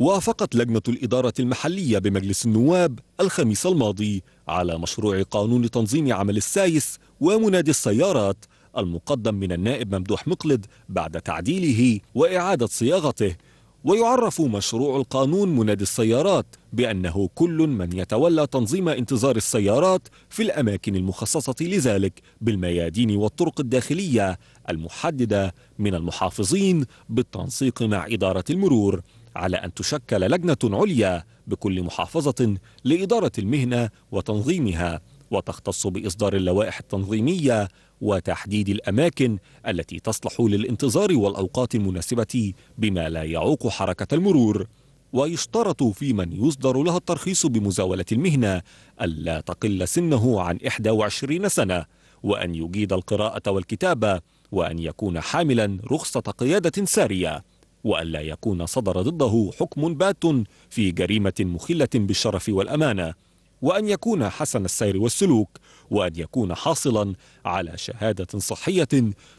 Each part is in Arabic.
وافقت لجنة الإدارة المحلية بمجلس النواب الخميس الماضي على مشروع قانون تنظيم عمل السايس ومنادي السيارات المقدم من النائب ممدوح مقلد بعد تعديله وإعادة صياغته ويعرف مشروع القانون منادي السيارات بأنه كل من يتولى تنظيم انتظار السيارات في الأماكن المخصصة لذلك بالميادين والطرق الداخلية المحددة من المحافظين بالتنسيق مع إدارة المرور على أن تشكل لجنة عليا بكل محافظة لإدارة المهنة وتنظيمها وتختص بإصدار اللوائح التنظيمية وتحديد الأماكن التي تصلح للانتظار والأوقات المناسبة بما لا يعوق حركة المرور ويشترط في من يصدر لها الترخيص بمزاولة المهنة ألا تقل سنه عن 21 سنة وأن يجيد القراءة والكتابة وأن يكون حاملا رخصة قيادة سارية وألا يكون صدر ضده حكم بات في جريمة مخلة بالشرف والأمانة وأن يكون حسن السير والسلوك وأن يكون حاصلا على شهادة صحية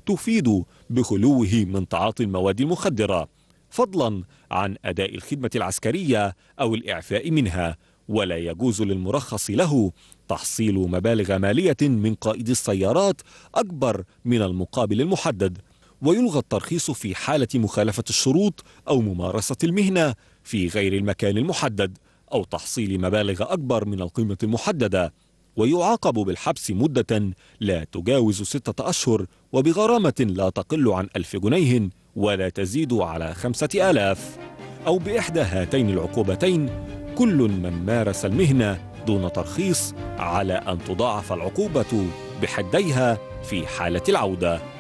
تفيد بخلوه من تعاطي المواد المخدرة فضلا عن أداء الخدمة العسكرية أو الإعفاء منها ولا يجوز للمرخص له تحصيل مبالغ مالية من قائد السيارات أكبر من المقابل المحدد ويلغى الترخيص في حالة مخالفة الشروط أو ممارسة المهنة في غير المكان المحدد أو تحصيل مبالغ أكبر من القيمة المحددة ويعاقب بالحبس مدة لا تجاوز ستة أشهر وبغرامة لا تقل عن ألف جنيه ولا تزيد على خمسة آلاف أو بإحدى هاتين العقوبتين كل من مارس المهنة دون ترخيص على أن تضاعف العقوبة بحديها في حالة العودة